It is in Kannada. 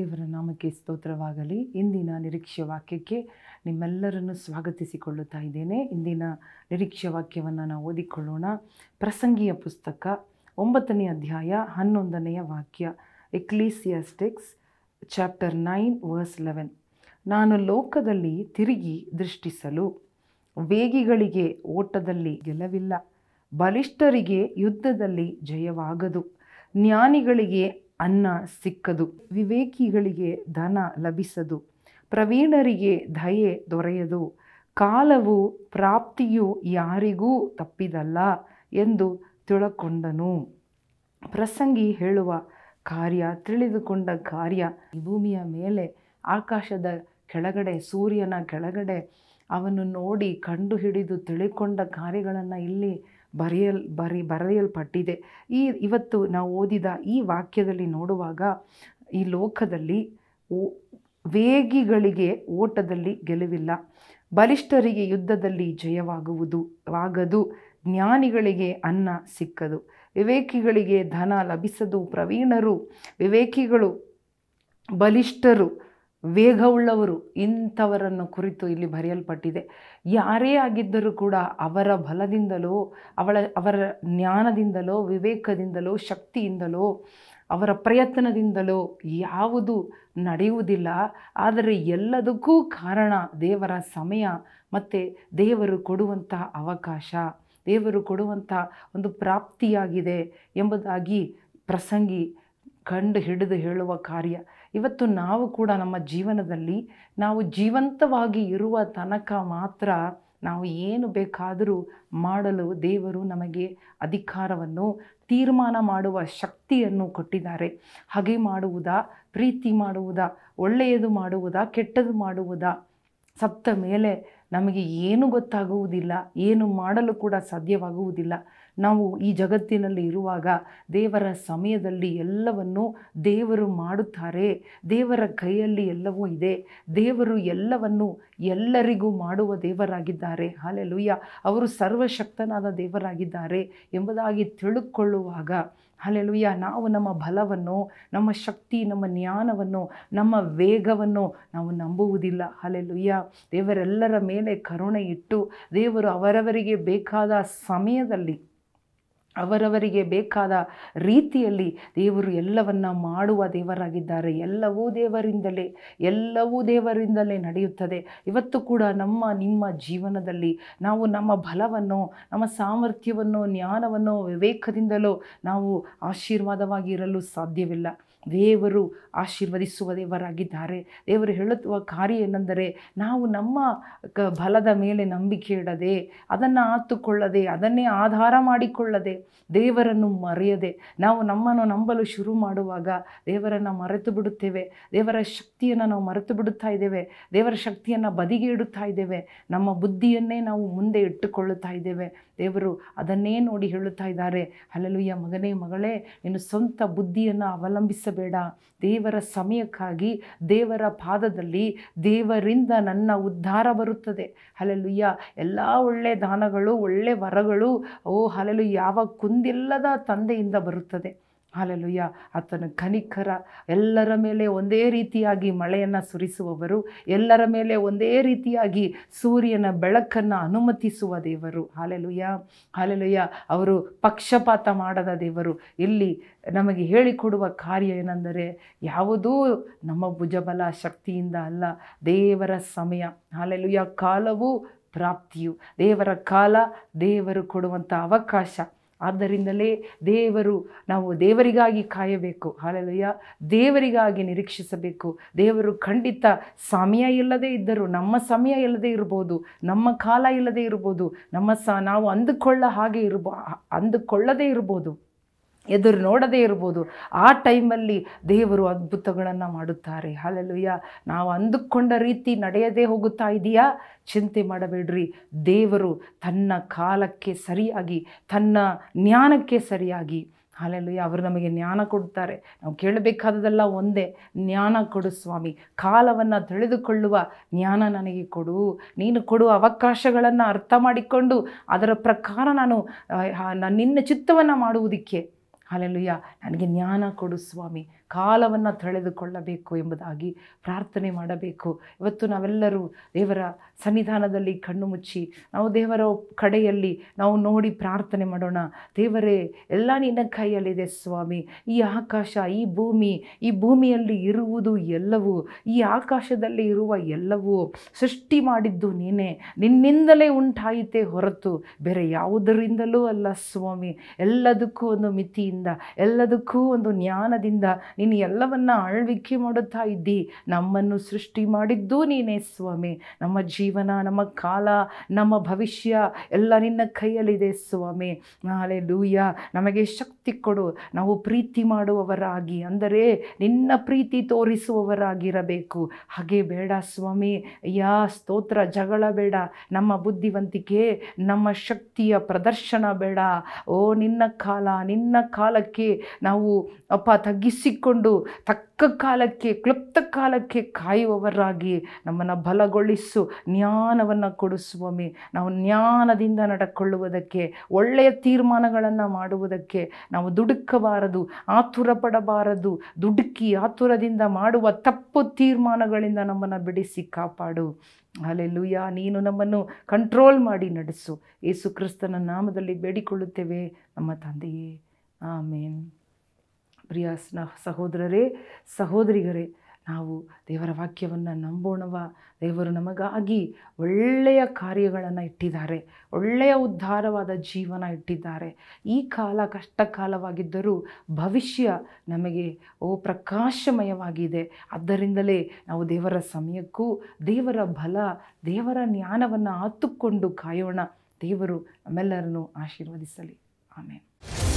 ದೇವರ ನಾಮಕ್ಕೆ ಸ್ತೋತ್ರವಾಗಲಿ ಇಂದಿನ ನಿರೀಕ್ಷೆ ವಾಕ್ಯಕ್ಕೆ ನಿಮ್ಮೆಲ್ಲರನ್ನು ಸ್ವಾಗತಿಸಿಕೊಳ್ಳುತ್ತಾ ಇದ್ದೇನೆ ಇಂದಿನ ನಿರೀಕ್ಷೆ ವಾಕ್ಯವನ್ನು ನಾವು ಓದಿಕೊಳ್ಳೋಣ ಪ್ರಸಂಗಿಯ ಪುಸ್ತಕ ಒಂಬತ್ತನೇ ಅಧ್ಯಾಯ ಹನ್ನೊಂದನೆಯ ವಾಕ್ಯ Ecclesiastics chapter nine verse eleven ನಾನು ಲೋಕದಲ್ಲಿ ತಿರುಗಿ ದೃಷ್ಟಿಸಲು ವೇಗಿಗಳಿಗೆ ಓಟದಲ್ಲಿ ಗೆಲವಿಲ್ಲ ಬಲಿಷ್ಠರಿಗೆ ಯುದ್ಧದಲ್ಲಿ ಜಯವಾಗದು ಜ್ಞಾನಿಗಳಿಗೆ ಅನ್ನ ಸಿಕ್ಕದು ವಿವೇಕಿಗಳಿಗೆ ಧನ ಲಭಿಸದು ಪ್ರವೀಣರಿಗೆ ದಯೆ ದೊರೆಯದು ಕಾಲವು ಪ್ರಾಪ್ತಿಯು ಯಾರಿಗೂ ತಪ್ಪಿದಲ್ಲ ಎಂದು ತಿಳಕೊಂಡನು ಪ್ರಸಂಗಿ ಹೇಳುವ ಕಾರ್ಯ ತಿಳಿದುಕೊಂಡ ಕಾರ್ಯ ಭೂಮಿಯ ಮೇಲೆ ಆಕಾಶದ ಕೆಳಗಡೆ ಸೂರ್ಯನ ಕೆಳಗಡೆ ಅವನು ನೋಡಿ ಕಂಡುಹಿಡಿದು ತಿಳಿಕೊಂಡ ಕಾರ್ಯಗಳನ್ನು ಇಲ್ಲಿ ಬರೆಯಲ್ ಬರಿ ಬರೆಯಲ್ಪಟ್ಟಿದೆ ಈ ಇವತ್ತು ನಾವು ಓದಿದ ಈ ವಾಕ್ಯದಲ್ಲಿ ನೋಡುವಾಗ ಈ ಲೋಕದಲ್ಲಿ ವೇಗಿಗಳಿಗೆ ಓಟದಲ್ಲಿ ಗೆಲುವಿಲ್ಲ ಬಲಿಷ್ಠರಿಗೆ ಯುದ್ಧದಲ್ಲಿ ಜಯವಾಗುವುದು ಆಗದು ಜ್ಞಾನಿಗಳಿಗೆ ಅನ್ನ ಸಿಕ್ಕದು ವಿವೇಕಿಗಳಿಗೆ ಧನ ಲಭಿಸದು ಪ್ರವೀಣರು ವಿವೇಕಿಗಳು ಬಲಿಷ್ಠರು ವೇಗವುಳ್ಳವರು ಇಂಥವರನ್ನು ಕುರಿತು ಇಲ್ಲಿ ಬರೆಯಲ್ಪಟ್ಟಿದೆ ಯಾರೇ ಆಗಿದ್ದರೂ ಕೂಡ ಅವರ ಬಲದಿಂದಲೋ ಅವಳ ಅವರ ಜ್ಞಾನದಿಂದಲೋ ವಿವೇಕದಿಂದಲೋ ಶಕ್ತಿಯಿಂದಲೋ ಅವರ ಪ್ರಯತ್ನದಿಂದಲೋ ಯಾವುದು ನಡೆಯುವುದಿಲ್ಲ ಆದರೆ ಎಲ್ಲದಕ್ಕೂ ಕಾರಣ ದೇವರ ಸಮಯ ಮತ್ತು ದೇವರು ಕೊಡುವಂತಹ ಅವಕಾಶ ದೇವರು ಕೊಡುವಂಥ ಒಂದು ಪ್ರಾಪ್ತಿಯಾಗಿದೆ ಎಂಬುದಾಗಿ ಪ್ರಸಂಗಿ ಕಂಡು ಹಿಡಿದು ಹೇಳುವ ಕಾರ್ಯ ಇವತ್ತು ನಾವು ಕೂಡ ನಮ್ಮ ಜೀವನದಲ್ಲಿ ನಾವು ಜೀವಂತವಾಗಿ ಇರುವ ತನಕ ಮಾತ್ರ ನಾವು ಏನು ಬೇಕಾದರೂ ಮಾಡಲು ದೇವರು ನಮಗೆ ಅಧಿಕಾರವನ್ನು ತೀರ್ಮಾನ ಮಾಡುವ ಶಕ್ತಿಯನ್ನು ಕೊಟ್ಟಿದ್ದಾರೆ ಹಾಗೆ ಮಾಡುವುದಾ ಪ್ರೀತಿ ಮಾಡುವುದಾ ಒಳ್ಳೆಯದು ಮಾಡುವುದಾ ಕೆಟ್ಟದು ಮಾಡುವುದಾ ಸತ್ತ ಮೇಲೆ ನಮಗೆ ಏನು ಗೊತ್ತಾಗುವುದಿಲ್ಲ ಏನು ಮಾಡಲು ಕೂಡ ಸಾಧ್ಯವಾಗುವುದಿಲ್ಲ ನಾವು ಈ ಜಗತ್ತಿನಲ್ಲಿ ಇರುವಾಗ ದೇವರ ಸಮಯದಲ್ಲಿ ಎಲ್ಲವನ್ನು ದೇವರು ಮಾಡುತ್ತಾರೆ ದೇವರ ಕೈಯಲ್ಲಿ ಎಲ್ಲವೂ ಇದೆ ದೇವರು ಎಲ್ಲವನ್ನು ಎಲ್ಲರಿಗೂ ಮಾಡುವ ದೇವರಾಗಿದ್ದಾರೆ ಹಾಲೆ ಅವರು ಸರ್ವಶಕ್ತನಾದ ದೇವರಾಗಿದ್ದಾರೆ ಎಂಬುದಾಗಿ ತಿಳುಕೊಳ್ಳುವಾಗ ಹಲೆಲುಯ್ಯ ನಾವು ನಮ್ಮ ಬಲವನ್ನು ನಮ್ಮ ಶಕ್ತಿ ನಮ್ಮ ಜ್ಞಾನವನ್ನು ನಮ್ಮ ವೇಗವನ್ನು ನಾವು ನಂಬುವುದಿಲ್ಲ ಹಲೆಲುಯ್ಯ ದೇವರೆಲ್ಲರ ಮೇಲೆ ಕರುಣೆ ಇಟ್ಟು ದೇವರು ಅವರವರಿಗೆ ಬೇಕಾದ ಸಮಯದಲ್ಲಿ ಅವರವರಿಗೆ ಬೇಕಾದ ರೀತಿಯಲ್ಲಿ ದೇವರು ಎಲ್ಲವನ್ನ ಮಾಡುವ ದೇವರಾಗಿದ್ದಾರೆ ಎಲ್ಲವೂ ದೇವರಿಂದಲೇ ಎಲ್ಲವೂ ದೇವರಿಂದಲೇ ನಡೆಯುತ್ತದೆ ಇವತ್ತು ಕೂಡ ನಮ್ಮ ನಿಮ್ಮ ಜೀವನದಲ್ಲಿ ನಾವು ನಮ್ಮ ಬಲವನ್ನು ನಮ್ಮ ಸಾಮರ್ಥ್ಯವನ್ನು ಜ್ಞಾನವನ್ನು ವಿವೇಕದಿಂದಲೂ ನಾವು ಆಶೀರ್ವಾದವಾಗಿರಲು ಸಾಧ್ಯವಿಲ್ಲ ದೇವರು ಆಶೀರ್ವದಿಸುವ ದೇವರಾಗಿದ್ದಾರೆ ದೇವರು ಹೇಳುತ್ತುವ ಕಾರ್ಯ ಏನೆಂದರೆ ನಾವು ನಮ್ಮ ಕ ಬಲದ ಮೇಲೆ ನಂಬಿಕೆ ಇಡದೆ ಅದನ್ನು ಆತುಕೊಳ್ಳದೆ ಅದನ್ನೇ ಆಧಾರ ಮಾಡಿಕೊಳ್ಳದೆ ದೇವರನ್ನು ಮರೆಯದೆ ನಾವು ನಮ್ಮನ್ನು ನಂಬಲು ಶುರು ಮಾಡುವಾಗ ದೇವರನ್ನು ಮರೆತು ಬಿಡುತ್ತೇವೆ ದೇವರ ಶಕ್ತಿಯನ್ನು ನಾವು ಮರೆತು ಬಿಡುತ್ತಾ ಇದ್ದೇವೆ ದೇವರ ಶಕ್ತಿಯನ್ನು ಬದಿಗೆ ಇಡುತ್ತಾ ಇದ್ದೇವೆ ನಮ್ಮ ಬುದ್ಧಿಯನ್ನೇ ನಾವು ಮುಂದೆ ಇಟ್ಟುಕೊಳ್ಳುತ್ತಾ ಇದ್ದೇವೆ ದೇವರು ಅದನ್ನೇ ನೋಡಿ ಹೇಳುತ್ತಾ ಇದ್ದಾರೆ ಅಲ್ಲಲುಯ್ಯ ಮಗನೇ ಮಗಳೇ ನೀನು ಸ್ವಂತ ಬುದ್ಧಿಯನ್ನು ಅವಲಂಬಿಸಬೇಡ ದೇವರ ಸಮಯಕ್ಕಾಗಿ ದೇವರ ಪಾದದಲ್ಲಿ ದೇವರಿಂದ ನನ್ನ ಉದ್ಧಾರ ಬರುತ್ತದೆ ಹಲಲುಯ್ಯ ಎಲ್ಲ ಒಳ್ಳೆಯ ದಾನಗಳು ಒಳ್ಳೆ ವರಗಳು ಓ ಹಲಲು ಯಾವ ಕುಂದಿಲ್ಲದ ತಂದೆಯಿಂದ ಬರುತ್ತದೆ ಹಾಲೆಲುಯ್ಯ ಆತನ ಘನಿಕರ ಎಲ್ಲರ ಮೇಲೆ ಒಂದೇ ರೀತಿಯಾಗಿ ಮಳೆಯನ್ನು ಸುರಿಸುವವರು ಎಲ್ಲರ ಮೇಲೆ ಒಂದೇ ರೀತಿಯಾಗಿ ಸೂರ್ಯನ ಬೆಳಕನ್ನು ಅನುಮತಿಸುವ ದೇವರು ಹಾಲೆಲುಯ್ಯ ಹಾಲೆಲುಯ್ಯ ಅವರು ಪಕ್ಷಪಾತ ಮಾಡದ ದೇವರು ಇಲ್ಲಿ ನಮಗೆ ಹೇಳಿಕೊಡುವ ಕಾರ್ಯ ಏನೆಂದರೆ ಯಾವುದೂ ನಮ್ಮ ಭುಜಬಲ ಶಕ್ತಿಯಿಂದ ಅಲ್ಲ ದೇವರ ಸಮಯ ಹಾಲೆಲುಯ್ಯ ಕಾಲವು ಪ್ರಾಪ್ತಿಯು ದೇವರ ಕಾಲ ದೇವರು ಕೊಡುವಂಥ ಅವಕಾಶ ಆದ್ದರಿಂದಲೇ ದೇವರು ನಾವು ದೇವರಿಗಾಗಿ ಕಾಯಬೇಕು ಹಾಲೆಲಯ್ಯ ದೇವರಿಗಾಗಿ ನಿರೀಕ್ಷಿಸಬೇಕು ದೇವರು ಖಂಡಿತ ಸಮಯ ಇಲ್ಲದೆ ಇದ್ದರೂ ನಮ್ಮ ಸಮಯ ಇಲ್ಲದೆ ಇರ್ಬೋದು ನಮ್ಮ ಕಾಲ ಇಲ್ಲದೆ ಇರ್ಬೋದು ನಮ್ಮ ಸ ನಾವು ಅಂದುಕೊಳ್ಳ ಹಾಗೆ ಇರ್ಬೋ ಅಂದುಕೊಳ್ಳದೇ ಇರ್ಬೋದು ಎದುರು ನೋಡದೇ ಇರ್ಬೋದು ಆ ಟೈಮಲ್ಲಿ ದೇವರು ಅದ್ಭುತಗಳನ್ನು ಮಾಡುತ್ತಾರೆ ಹಾಲೆಲುಯ್ಯ ನಾವು ಅಂದುಕೊಂಡ ರೀತಿ ನಡೆಯದೇ ಹೋಗುತ್ತಾ ಇದೆಯಾ ಚಿಂತೆ ಮಾಡಬೇಡ್ರಿ ದೇವರು ತನ್ನ ಕಾಲಕ್ಕೆ ಸರಿಯಾಗಿ ತನ್ನ ಜ್ಞಾನಕ್ಕೆ ಸರಿಯಾಗಿ ಹಾಲೆಲ್ಲುಯ್ಯ ಅವರು ನಮಗೆ ಜ್ಞಾನ ಕೊಡ್ತಾರೆ ನಾವು ಕೇಳಬೇಕಾದದೆಲ್ಲ ಒಂದೇ ಜ್ಞಾನ ಕೊಡು ಸ್ವಾಮಿ ಕಾಲವನ್ನು ತಿಳಿದುಕೊಳ್ಳುವ ಜ್ಞಾನ ನನಗೆ ಕೊಡು ನೀನು ಕೊಡುವ ಅವಕಾಶಗಳನ್ನು ಅರ್ಥ ಮಾಡಿಕೊಂಡು ಅದರ ಪ್ರಕಾರ ನಾನು ನಿನ್ನ ಚಿತ್ತವನ್ನು ಮಾಡುವುದಕ್ಕೆ ಹಾಲೆಲ್ಲುಯ್ಯ ನನಗೆ ಜ್ಞಾನ ಕೊಡು ಸ್ವಾಮಿ ಕಾಲವನ್ನು ತಳೆದುಕೊಳ್ಳಬೇಕು ಎಂಬುದಾಗಿ ಪ್ರಾರ್ಥನೆ ಮಾಡಬೇಕು ಇವತ್ತು ನಾವೆಲ್ಲರೂ ದೇವರ ಸನ್ನಿಧಾನದಲ್ಲಿ ಕಣ್ಣು ಮುಚ್ಚಿ ನಾವು ದೇವರ ಕಡೆಯಲ್ಲಿ ನಾವು ನೋಡಿ ಪ್ರಾರ್ಥನೆ ಮಾಡೋಣ ದೇವರೇ ಎಲ್ಲ ನಿನ್ನ ಕೈಯಲ್ಲಿದೆ ಸ್ವಾಮಿ ಈ ಆಕಾಶ ಈ ಭೂಮಿ ಈ ಭೂಮಿಯಲ್ಲಿ ಇರುವುದು ಎಲ್ಲವೂ ಈ ಆಕಾಶದಲ್ಲಿ ಇರುವ ಎಲ್ಲವೂ ಸೃಷ್ಟಿ ಮಾಡಿದ್ದು ನೀನೇ ನಿನ್ನಿಂದಲೇ ಉಂಟಾಯಿತೇ ಹೊರತು ಬೇರೆ ಯಾವುದರಿಂದಲೂ ಅಲ್ಲ ಸ್ವಾಮಿ ಎಲ್ಲದಕ್ಕೂ ಒಂದು ಮಿತಿಯಿಂದ ಎಲ್ಲದಕ್ಕೂ ಒಂದು ಜ್ಞಾನದಿಂದ ನೀನು ಎಲ್ಲವನ್ನು ಆಳ್ವಿಕೆ ಮಾಡುತ್ತಾ ಇದ್ದಿ ನಮ್ಮನ್ನು ಸೃಷ್ಟಿ ಮಾಡಿದ್ದು ನೀನೇ ಸ್ವಾಮಿ ನಮ್ಮ ಜೀವನ ನಮ್ಮ ಕಾಲ ನಮ್ಮ ಭವಿಷ್ಯ ಎಲ್ಲ ನಿನ್ನ ಕೈಯಲ್ಲಿದೆ ಸ್ವಾಮಿ ನಾಳೆ ಲೂಯ್ಯ ನಮಗೆ ಶಕ್ತಿ ಕೊಡು ನಾವು ಪ್ರೀತಿ ಮಾಡುವವರಾಗಿ ಅಂದರೆ ನಿನ್ನ ಪ್ರೀತಿ ತೋರಿಸುವವರಾಗಿರಬೇಕು ಹಾಗೆ ಬೇಡ ಸ್ವಾಮಿ ಯಾ ಸ್ತೋತ್ರ ಜಗಳ ಬೇಡ ನಮ್ಮ ಬುದ್ಧಿವಂತಿಕೆ ನಮ್ಮ ಶಕ್ತಿಯ ಪ್ರದರ್ಶನ ಬೇಡ ಓ ನಿನ್ನ ಕಾಲ ನಿನ್ನ ಕಾಲಕ್ಕೆ ನಾವು ಅಪ್ಪ ತಗ್ಗಿಸಿಕೊಂಡು ಮಾಡಿಕೊಂಡು ತಕ್ಕ ಕಾಲಕ್ಕೆ ಕ್ಲುಪ್ತ ಕಾಲಕ್ಕೆ ಕಾಯುವವರಾಗಿ ನಮ್ಮನ್ನು ಬಲಗೊಳಿಸು ಜ್ಞಾನವನ್ನು ಕೊಡು ಸ್ವಾಮಿ ನಾವು ಜ್ಞಾನದಿಂದ ನಡ್ಕೊಳ್ಳುವುದಕ್ಕೆ ಒಳ್ಳೆಯ ತೀರ್ಮಾನಗಳನ್ನು ಮಾಡುವುದಕ್ಕೆ ನಾವು ದುಡುಕಬಾರದು ಆತುರ ಪಡಬಾರದು ದುಡುಕಿ ಆತುರದಿಂದ ಮಾಡುವ ತಪ್ಪು ತೀರ್ಮಾನಗಳಿಂದ ನಮ್ಮನ್ನು ಬಿಡಿಸಿ ಕಾಪಾಡು ಅಲ್ಲೆಲ್ಲೂಯ ನೀನು ನಮ್ಮನ್ನು ಕಂಟ್ರೋಲ್ ಮಾಡಿ ನಡೆಸು ಯೇಸು ಕ್ರಿಸ್ತನ ನಾಮದಲ್ಲಿ ಬೇಡಿಕೊಳ್ಳುತ್ತೇವೆ ನಮ್ಮ ತಂದೆಯೇ ಆಮೇನ್ ಪ್ರಿಯ ಸ್ನ ಸಹೋದರರೇ ಸಹೋದರಿಗರೇ ನಾವು ದೇವರ ವಾಕ್ಯವನ್ನು ನಂಬೋಣವ ದೇವರು ನಮಗಾಗಿ ಒಳ್ಳೆಯ ಕಾರ್ಯಗಳನ್ನು ಇಟ್ಟಿದ್ದಾರೆ ಒಳ್ಳೆಯ ಉದ್ಧಾರವಾದ ಜೀವನ ಇಟ್ಟಿದ್ದಾರೆ ಈ ಕಾಲ ಕಷ್ಟ ಕಾಲವಾಗಿದ್ದರೂ ಭವಿಷ್ಯ ನಮಗೆ ಓ ಪ್ರಕಾಶಮಯವಾಗಿದೆ ಆದ್ದರಿಂದಲೇ ನಾವು ದೇವರ ಸಮಯಕ್ಕೂ ದೇವರ ಬಲ ದೇವರ ಜ್ಞಾನವನ್ನು ಆತುಕೊಂಡು ಕಾಯೋಣ ದೇವರು ನಮ್ಮೆಲ್ಲರನ್ನು ಆಶೀರ್ವದಿಸಲಿ ಆಮೇಲೆ